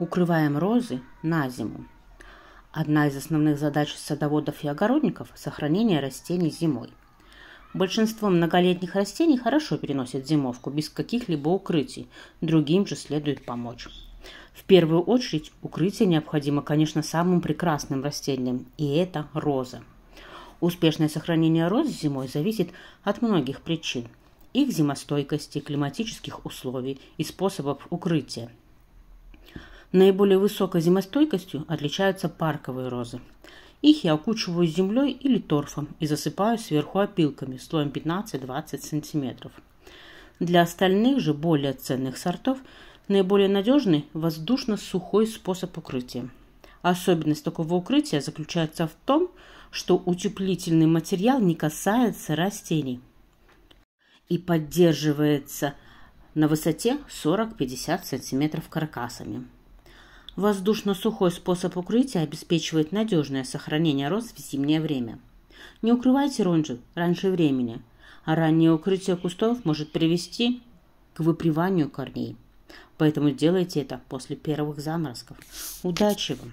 Укрываем розы на зиму. Одна из основных задач садоводов и огородников – сохранение растений зимой. Большинство многолетних растений хорошо переносят зимовку без каких-либо укрытий, другим же следует помочь. В первую очередь укрытие необходимо, конечно, самым прекрасным растениям, и это роза. Успешное сохранение роз зимой зависит от многих причин – их зимостойкости, климатических условий и способов укрытия – Наиболее высокой зимостойкостью отличаются парковые розы. Их я окучиваю землей или торфом и засыпаю сверху опилками слоем 15-20 см. Для остальных же более ценных сортов наиболее надежный воздушно-сухой способ укрытия. Особенность такого укрытия заключается в том, что утеплительный материал не касается растений и поддерживается на высоте 40-50 см каркасами. Воздушно-сухой способ укрытия обеспечивает надежное сохранение роз в зимнее время. Не укрывайте ронжи раньше времени, а раннее укрытие кустов может привести к выприванию корней. Поэтому делайте это после первых заморозков. Удачи вам!